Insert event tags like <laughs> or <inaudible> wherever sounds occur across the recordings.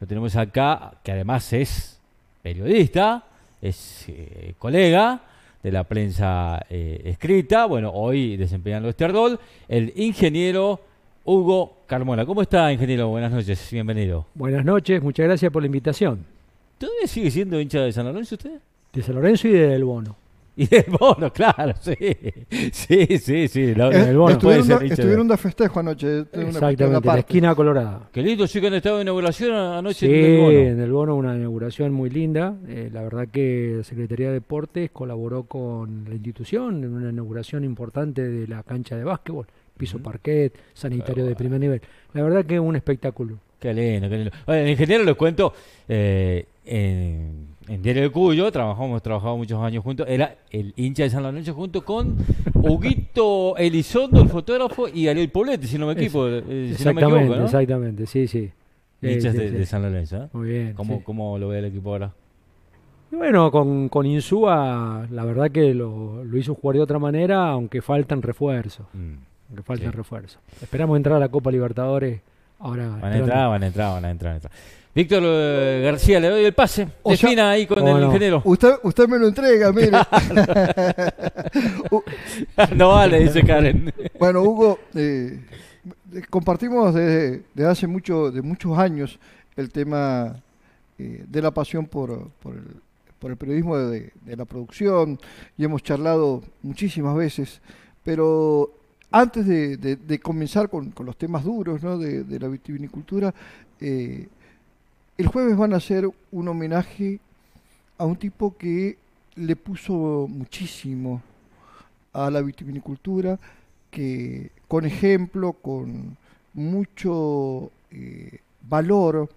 Lo tenemos acá, que además es periodista, es eh, colega de la prensa eh, escrita. Bueno, hoy desempeñando este rol, el ingeniero Hugo Carmona. ¿Cómo está, ingeniero? Buenas noches, bienvenido. Buenas noches, muchas gracias por la invitación. ¿Todavía sigue siendo hincha de San Lorenzo usted? De San Lorenzo y de Del Bono. Y el bono, claro, sí. Sí, sí, sí. En el bono estuvieron, puede ser, estuvieron de festejo anoche. Eh, Exactamente, una la esquina colorada. Qué lindo, sí que han estado de inauguración anoche sí, en el bono. en el bono una inauguración muy linda. Eh, la verdad que la Secretaría de Deportes colaboró con la institución en una inauguración importante de la cancha de básquetbol. Piso parquet, sanitario de primer nivel. La verdad que un espectáculo. Qué lindo, qué lindo. en ingeniero les cuento, eh, en, en, Diario de Cuyo trabajamos, trabajado muchos años juntos. Era el hincha de San Lorenzo junto con Huguito Elizondo, el fotógrafo, y Ariel Poblete, si no me eh, equivoco. Exactamente, Exactamente, sí, sí. Hinchas de, San Lorenzo. ¿eh? Muy bien. ¿Cómo, lo ve el equipo ahora? bueno, con, con Insúa, la verdad que lo, hizo jugar de otra manera, aunque faltan refuerzos. Mm, aunque faltan refuerzos. Esperamos entrar a la Copa Libertadores Ahora, van a entrar, van a entrar, van a entrar. Víctor eh, García, le doy el pase. ahí con el ingeniero. Usted, usted me lo entrega, mire. <laughs> no vale, dice Karen. bueno, Hugo, eh, compartimos desde, hace mucho, de muchos años el tema eh, de la pasión por, el, periodismo de la producción y hemos charlado muchísimas veces, pero antes de, comenzar con, los temas duros de, la vitivinicultura, eh, el jueves van a hacer un homenaje a un tipo que le puso muchísimo a la vitivinicultura, que con ejemplo, con mucho eh, valor,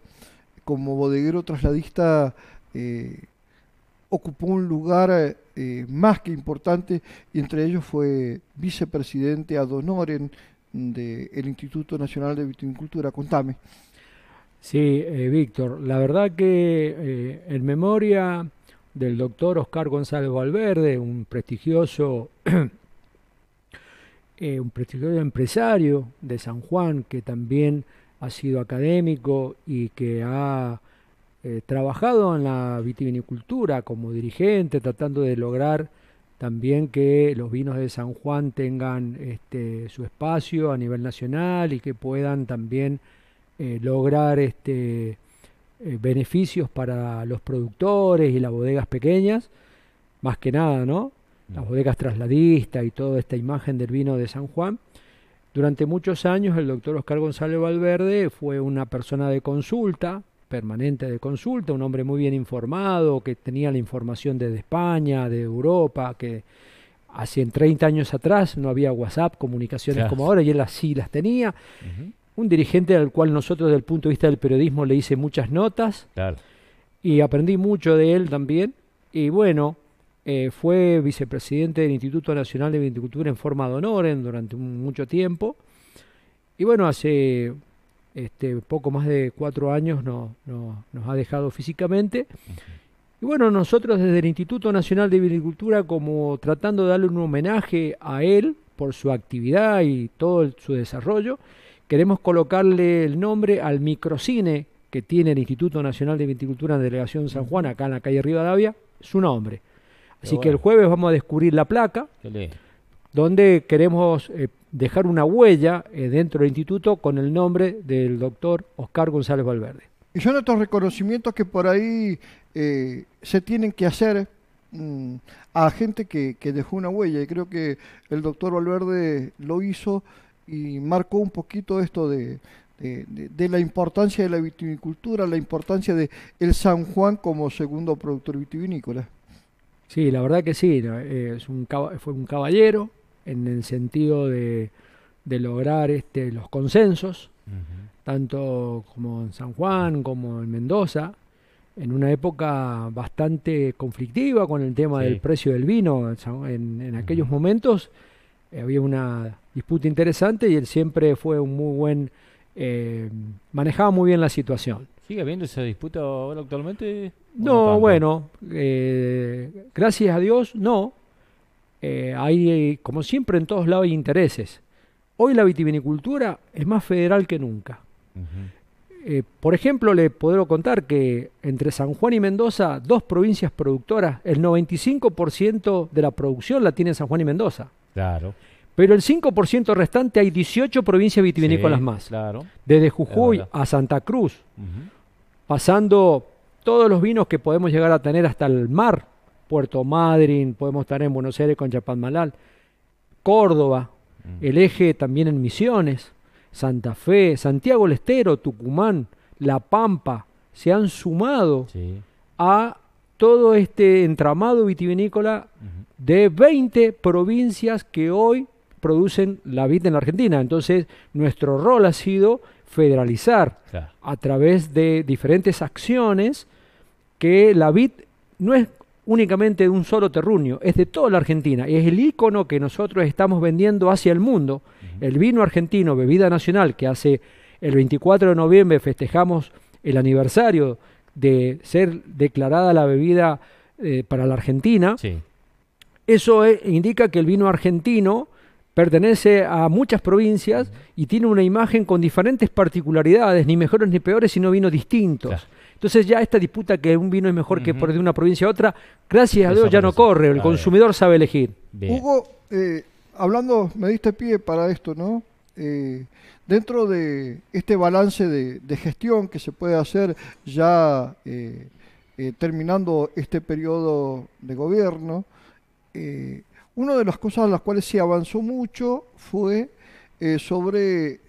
como bodeguero trasladista, eh, ocupó un lugar eh, eh, más que importante y entre ellos fue vicepresidente ad honorem del Instituto Nacional de Viticultura. Contame. Sí, eh, Víctor, la verdad que en memoria del doctor Oscar González Valverde, un prestigioso, <clears throat> un prestigioso empresario de San Juan que también ha sido académico y que ha eh, trabajado en la vitivinicultura como dirigente, tratando de lograr también que los vinos de San Juan tengan este, su espacio a nivel nacional y que puedan también eh, lograr este, eh, beneficios para los productores y las bodegas pequeñas, más que nada, ¿no? Mm. Las bodegas trasladistas y toda esta imagen del vino de San Juan. Durante muchos años el doctor Oscar González Valverde fue una persona de consulta permanente de consulta, un hombre muy bien informado, que tenía la información desde España, de Europa, que hace 30 años atrás no había WhatsApp, comunicaciones como ahora, y él así las tenía. Un dirigente al cual nosotros desde el punto de vista del periodismo le hice muchas notas y aprendí mucho de él también. Y bueno, eh, fue vicepresidente del Instituto Nacional de Viticultura en forma de honor durante mucho tiempo. Y bueno, hace este, poco más de cuatro años nos ha dejado físicamente. Y bueno, nosotros desde el Instituto Nacional de Viticultura, como tratando de darle un homenaje a él por su actividad y todo su desarrollo, queremos colocarle el nombre al microcine que tiene el Instituto Nacional de Viticultura en Delegación San Juan, acá en la calle Rivadavia, su nombre. Así que el jueves vamos a descubrir la placa donde queremos eh, dejar una huella eh, dentro del instituto con el nombre del doctor Oscar González Valverde. Y son estos reconocimientos que por ahí eh, se tienen que hacer mm, a gente que, dejó una huella. Y creo que el doctor Valverde lo hizo y marcó un poquito esto de, la importancia de la vitivinicultura, la importancia de el San Juan como segundo productor vitivinícola. Sí, la verdad que sí. Es un, fue un caballero, en el sentido de, de lograr este, los consensos, tanto como en San Juan como en Mendoza, en una época bastante conflictiva con el tema del precio del vino. En, en aquellos momentos eh, había una disputa interesante y él siempre fue un muy buen... Eh, manejaba muy bien la situación. ¿Sigue habiendo esa disputa ahora actualmente? No, bueno, eh, gracias a Dios, no, eh, hay, eh, como siempre en todos lados hay intereses. Hoy la vitivinicultura es más federal que nunca. Eh, por ejemplo, le puedo contar que entre San Juan y Mendoza, dos provincias productoras, el 95% de la producción la tiene San Juan y Mendoza. Claro. Pero el 5% restante hay 18 provincias vitivinícolas más. Desde Jujuy a Santa Cruz, pasando todos los vinos que podemos llegar a tener hasta el mar, Puerto Madryn, podemos estar en Buenos Aires con Malal, Córdoba, mm. el eje también en Misiones, Santa Fe, Santiago del Estero, Tucumán, La Pampa, se han sumado a todo este entramado vitivinícola de 20 provincias que hoy producen la vid en la Argentina. Entonces, nuestro rol ha sido federalizar a través de diferentes acciones que la vid no es únicamente de un solo terruño, es de toda la Argentina y es el icono que nosotros estamos vendiendo hacia el mundo. El vino argentino, bebida nacional, que hace el 24 de noviembre festejamos el aniversario de ser declarada la bebida eh, para la Argentina. Eso eh, indica que el vino argentino pertenece a muchas provincias y tiene una imagen con diferentes particularidades, ni mejores ni peores, sino vinos distintos. Entonces ya esta disputa que un vino es mejor que por de una provincia a otra, gracias a Dios ya no corre, el consumidor sabe elegir. Hugo, eh, hablando, me diste pie para esto, ¿no? Eh, dentro de este balance de, gestión que se puede hacer ya eh, terminando este periodo de gobierno, una de las cosas en las cuales se avanzó mucho fue sobre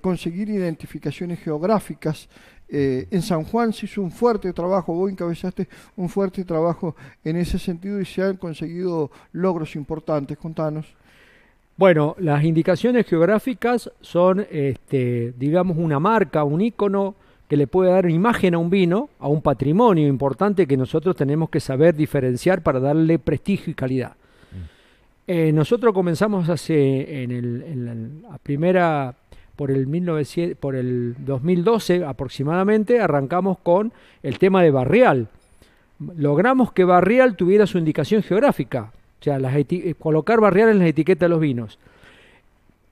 conseguir identificaciones geográficas eh, en San Juan se hizo un fuerte trabajo, vos encabezaste un fuerte trabajo en ese sentido y se han conseguido logros importantes. Contanos. Bueno, las indicaciones geográficas son, este, digamos, una marca, un icono que le puede dar imagen a un vino, a un patrimonio importante que nosotros tenemos que saber diferenciar para darle prestigio y calidad. Mm. Eh, nosotros comenzamos hace en la primera por el, 2012 aproximadamente, arrancamos con el tema de Barrial. Logramos que Barrial tuviera su indicación geográfica, o sea, eh, colocar Barrial en las etiquetas de los vinos.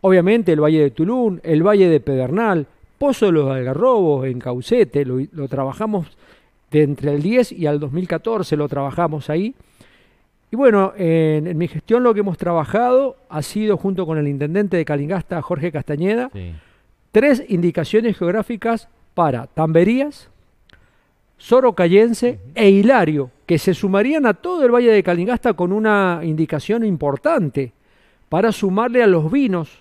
Obviamente el Valle de Tulún, el Valle de Pedernal, Pozo de los Algarrobos, en Caucete, lo, lo trabajamos de entre el 10 y al 2014, lo trabajamos ahí y bueno, en, mi gestión lo que hemos trabajado ha sido, junto con el intendente de Calingasta, Jorge Castañeda, tres indicaciones geográficas para Tamberías, Sorocayense e Hilario, que se sumarían a todo el Valle de Calingasta con una indicación importante para sumarle a los vinos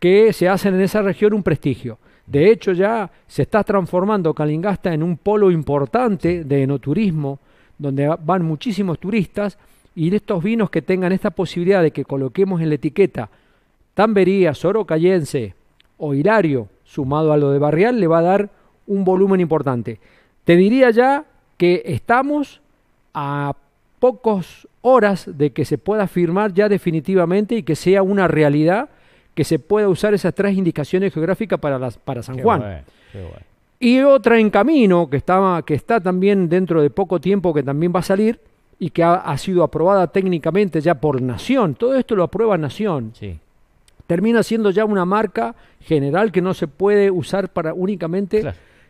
que se hacen en esa región un prestigio. De hecho, ya se está transformando Calingasta en un polo importante de enoturismo, donde van muchísimos turistas y estos vinos que tengan esta posibilidad de que coloquemos en la etiqueta Tambería, Soro Cayense o Hilario, sumado a lo de Barrial, le va a dar un volumen importante. Te diría ya que estamos a pocas horas de que se pueda firmar ya definitivamente y que sea una realidad que se pueda usar esas tres indicaciones geográficas para, las, para San Juan. Y otra en camino que estaba que está también dentro de poco tiempo que también va a salir y que ha, sido aprobada técnicamente ya por Nación. Todo esto lo aprueba Nación. Termina siendo ya una marca general que no se puede usar para únicamente,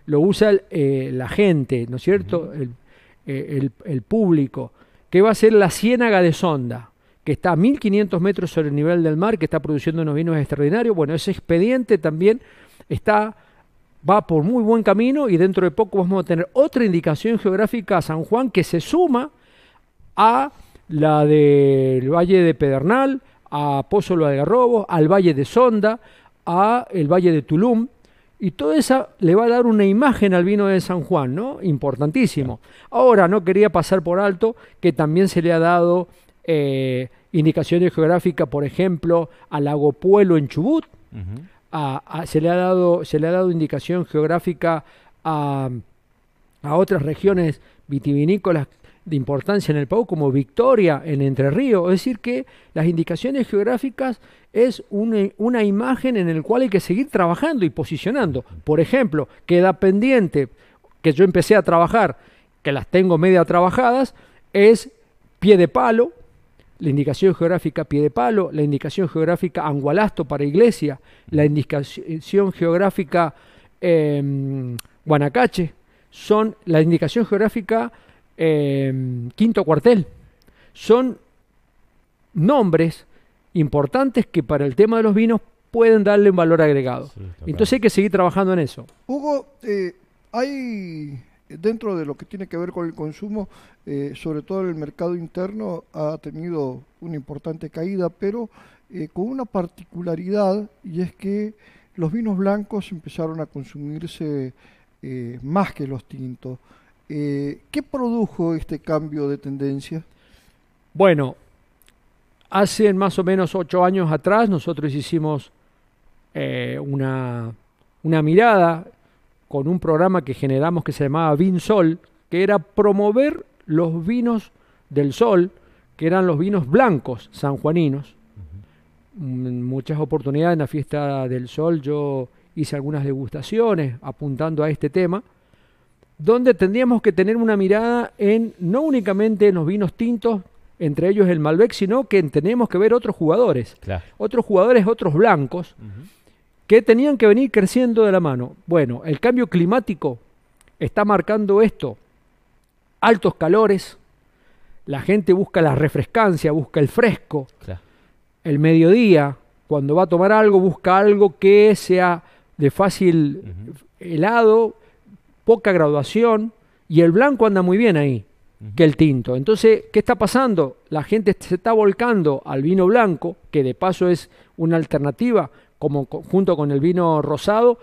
lo usa eh, la gente, ¿no es cierto? Eh, el, público, que va a ser la ciénaga de sonda, que está a 1500 metros sobre el nivel del mar, que está produciendo unos vinos extraordinarios. Bueno, ese expediente también está va por muy buen camino y dentro de poco vamos a tener otra indicación geográfica a San Juan que se suma a la del Valle de Pedernal, a Pozo de Algarrobo, al Valle de Sonda, a el Valle de Tulum, y toda esa le va a dar una imagen al vino de San Juan, ¿no? Importantísimo. Ahora, no quería pasar por alto que también se le ha dado indicación eh, indicaciones geográficas, por ejemplo, al Lago Puelo en Chubut, se, le ha dado, se le ha dado indicación geográfica a, a otras regiones vitivinícolas de importancia en el PAU como Victoria en Entre Ríos. Es decir, que las indicaciones geográficas es eh, una, imagen en la cual hay que seguir trabajando y posicionando. Por ejemplo, queda pendiente que yo empecé a trabajar, que las tengo media trabajadas, es pie de palo, la indicación geográfica pie de palo, la indicación geográfica angualasto para iglesia, la indicación geográfica em, guanacache, son la indicación geográfica Em, quinto cuartel. Son nombres importantes que para el tema de los vinos pueden darle un valor agregado. Entonces hay que seguir trabajando en eso. Hugo, eh, hay dentro de lo que tiene que ver con el consumo, eh, sobre todo en el mercado interno ha tenido una importante caída, pero eh, con una particularidad y es que los vinos blancos empezaron a consumirse más que los tintos. Eh, ¿Qué produjo este cambio de tendencia? Bueno, hace más o menos ocho años atrás nosotros hicimos eh, una, mirada con un programa que generamos que se llamaba Vin Sol, que era promover los vinos del sol, que eran los vinos blancos sanjuaninos. Mm, muchas oportunidades en la fiesta del sol yo hice algunas degustaciones apuntando a este tema donde tendríamos que tener una mirada en no únicamente en los vinos tintos, entre ellos el Malbec, sino que tenemos que ver otros jugadores, otros jugadores, otros blancos, que tenían que venir creciendo de la mano. Bueno, el cambio climático está marcando esto, altos calores, la gente busca la refrescancia, busca el fresco, el mediodía, cuando va a tomar algo, busca algo que sea de fácil helado, poca graduación y el blanco anda muy bien ahí que el tinto. Entonces, ¿qué está pasando? La gente se está volcando al vino blanco, que de paso es una alternativa, como junto con el vino rosado,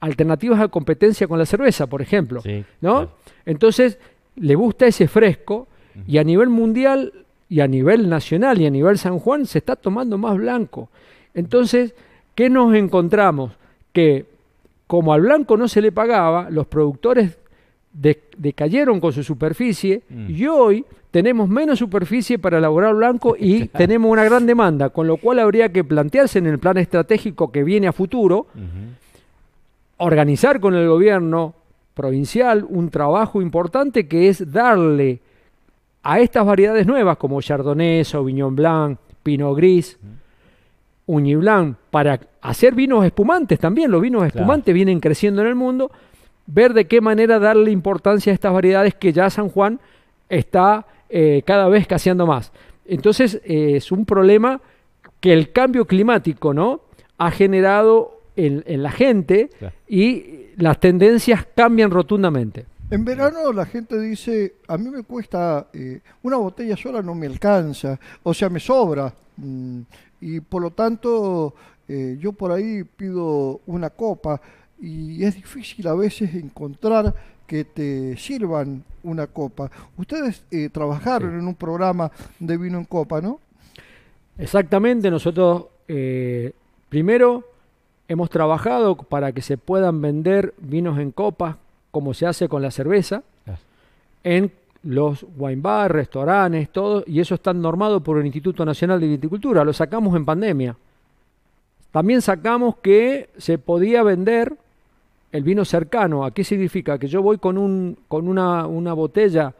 alternativas a competencia con la cerveza, por ejemplo. ¿no? Entonces, le gusta ese fresco y a nivel mundial y a nivel nacional y a nivel San Juan se está tomando más blanco. Entonces, ¿qué nos encontramos? Que como al blanco no se le pagaba, los productores decayeron con su superficie mm. y hoy tenemos menos superficie para elaborar blanco <laughs> y tenemos una gran demanda, con lo cual habría que plantearse en el plan estratégico que viene a futuro, organizar con el gobierno provincial un trabajo importante que es darle a estas variedades nuevas como Chardonnay, Sauvignon Blanc, Pinot Gris, Uñiblan para hacer vinos espumantes también. Los vinos espumantes vienen creciendo en el mundo. Ver de qué manera darle importancia a estas variedades que ya San Juan está eh, cada vez caseando más. Entonces eh, es un problema que el cambio climático ¿no? ha generado en, la gente y las tendencias cambian rotundamente. En verano la gente dice, a mí me cuesta, eh, una botella sola no me alcanza, o sea, me sobra. Mm, y por lo tanto, eh, yo por ahí pido una copa y es difícil a veces encontrar que te sirvan una copa. Ustedes eh, trabajaron en un programa de vino en copa, ¿no? Exactamente, nosotros eh, primero hemos trabajado para que se puedan vender vinos en copa, como se hace con la cerveza, en los wine bars, restaurantes, todo, y eso está normado por el Instituto Nacional de Viticultura, lo sacamos en pandemia. También sacamos que se podía vender el vino cercano. ¿A qué significa? Que yo voy con, un, con una, botella,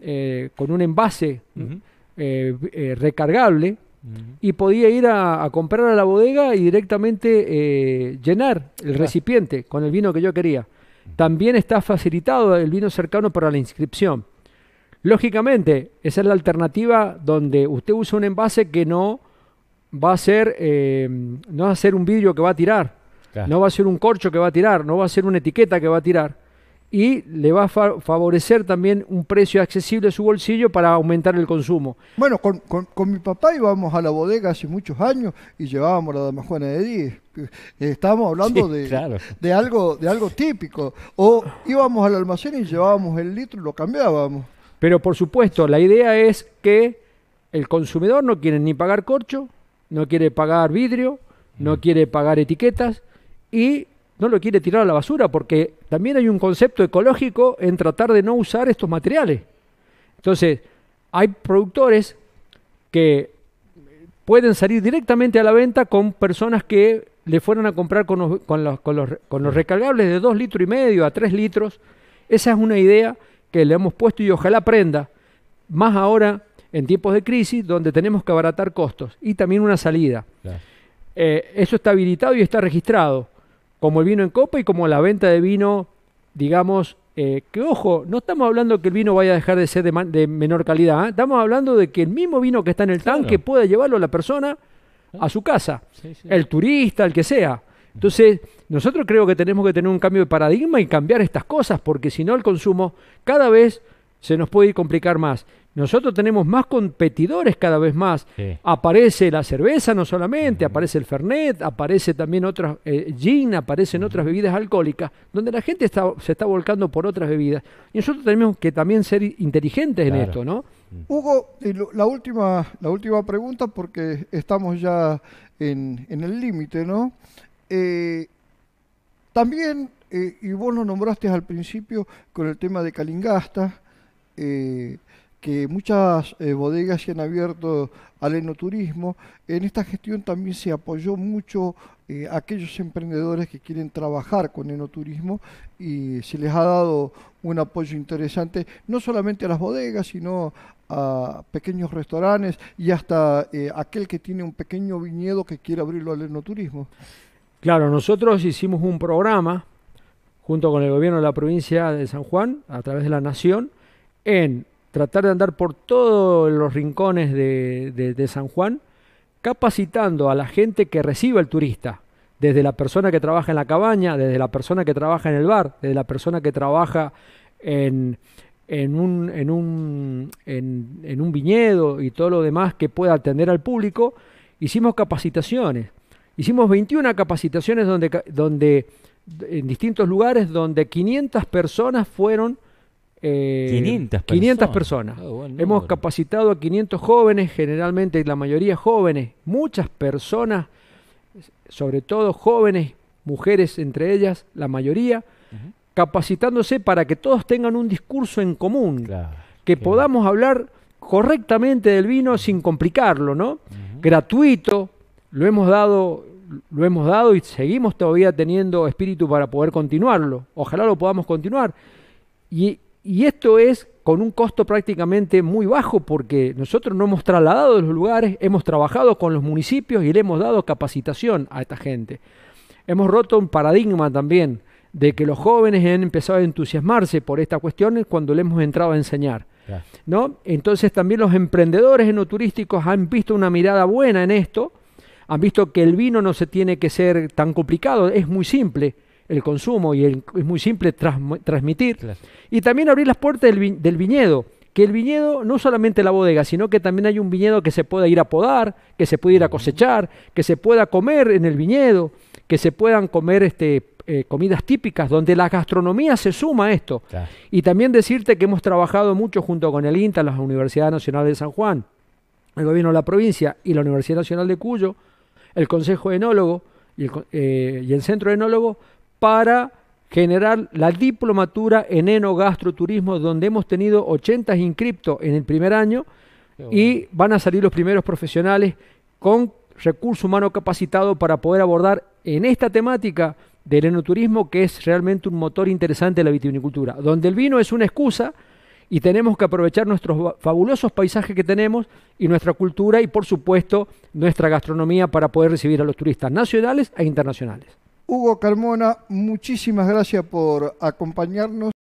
eh, con un envase eh, eh, recargable y podía ir a, comprar a la bodega y directamente llenar el recipiente con el vino que yo quería. También está facilitado el vino cercano para la inscripción. Lógicamente, esa es la alternativa donde usted usa un envase que no va a ser, eh, no a ser un vidrio que va a tirar, no va a ser un corcho que va a tirar, no va a ser una etiqueta que va a tirar. Y le va a favorecer también un precio accesible a su bolsillo para aumentar el consumo. Bueno, con, con, mi papá íbamos a la bodega hace muchos años y llevábamos la dama Juana de 10. Estábamos hablando de, de, algo, de algo típico. O íbamos al almacén y llevábamos el litro y lo cambiábamos. Pero por supuesto, la idea es que el consumidor no quiere ni pagar corcho, no quiere pagar vidrio, no mm. quiere pagar etiquetas y no lo quiere tirar a la basura porque también hay un concepto ecológico en tratar de no usar estos materiales. Entonces, hay productores que pueden salir directamente a la venta con personas que le fueron a comprar con los, con los, con los, recargables de 2 litros y medio a 3 litros. Esa es una idea que le hemos puesto y ojalá prenda, más ahora en tiempos de crisis donde tenemos que abaratar costos y también una salida. Eh, eso está habilitado y está registrado, como el vino en copa y como la venta de vino, digamos, eh, que ojo, no estamos hablando que el vino vaya a dejar de ser de, menor calidad, ¿eh? estamos hablando de que el mismo vino que está en el tanque pueda llevarlo la persona a su casa, el turista, el que sea. Entonces, nosotros creo que tenemos que tener un cambio de paradigma y cambiar estas cosas, porque si no el consumo cada vez se nos puede ir complicar más. Nosotros tenemos más competidores cada vez más. Aparece la cerveza no solamente, aparece el Fernet, aparece también otras, eh, gin, aparecen otras bebidas alcohólicas, donde la gente está, se está volcando por otras bebidas. Y nosotros tenemos que también ser inteligentes en esto, ¿no? Mm. Hugo, la última, la última pregunta, porque estamos ya en el límite, ¿no? Eh, también, eh, y vos lo nombraste al principio con el tema de Calingasta, eh, que muchas bodegas se han abierto al enoturismo. En esta gestión también se apoyó mucho a aquellos emprendedores que quieren trabajar con enoturismo y se les ha dado un apoyo interesante, no solamente a las bodegas, sino a pequeños restaurantes y hasta aquel que tiene un pequeño viñedo que quiere abrirlo al enoturismo. Claro, nosotros hicimos un programa junto con el gobierno de la provincia de San Juan, a través de la Nación, en tratar de andar por todos los rincones de, San Juan, capacitando a la gente que recibe el turista, desde la persona que trabaja en la cabaña, desde la persona que trabaja en el bar, desde la persona que trabaja en, en, un, en, un, en un viñedo y todo lo demás que pueda atender al público, hicimos capacitaciones Hicimos 21 capacitaciones donde, donde en distintos lugares donde 500 personas fueron... 500 eh, personas. Ah, hemos capacitado a 500 jóvenes, generalmente la mayoría jóvenes, muchas personas, sobre todo jóvenes, mujeres entre ellas, la mayoría, capacitándose para que todos tengan un discurso en común, que podamos hablar correctamente del vino sin complicarlo, ¿no? Gratuito, lo hemos dado lo hemos dado y seguimos todavía teniendo espíritu para poder continuarlo. Ojalá lo podamos continuar. Y, esto es con un costo prácticamente muy bajo porque nosotros no hemos trasladado los lugares, hemos trabajado con los municipios y le hemos dado capacitación a esta gente. Hemos roto un paradigma también de que los jóvenes han empezado a entusiasmarse por estas cuestiones cuando le hemos entrado a enseñar. ¿no? Entonces también los emprendedores enoturísticos han visto una mirada buena en esto han visto que el vino no se tiene que ser tan complicado, es muy simple el consumo y es muy simple transmitir. Y también abrir las puertas del, viñedo, que el viñedo no solamente la bodega, sino que también hay un viñedo que se pueda ir a podar, que se pueda ir a mm. cosechar, que se pueda comer en el viñedo, que se puedan comer este, eh, comidas típicas, donde la gastronomía se suma a esto. Y también decirte que hemos trabajado mucho junto con el INTA, la Universidad Nacional de San Juan, el gobierno de la provincia y la Universidad Nacional de Cuyo, el Consejo Enólogo y el, Centro eh, y el Centro Enólogo para generar la diplomatura en enogastroturismo, donde hemos tenido 80 inscriptos en el primer año y van a salir los primeros profesionales con recurso humano capacitado para poder abordar en esta temática del enoturismo, que es realmente un motor interesante de la vitivinicultura, donde el vino es una excusa, y tenemos que aprovechar nuestros fabulosos paisajes que tenemos y nuestra cultura y por supuesto nuestra gastronomía para poder recibir a los turistas nacionales e internacionales. Hugo Carmona, muchísimas gracias por acompañarnos.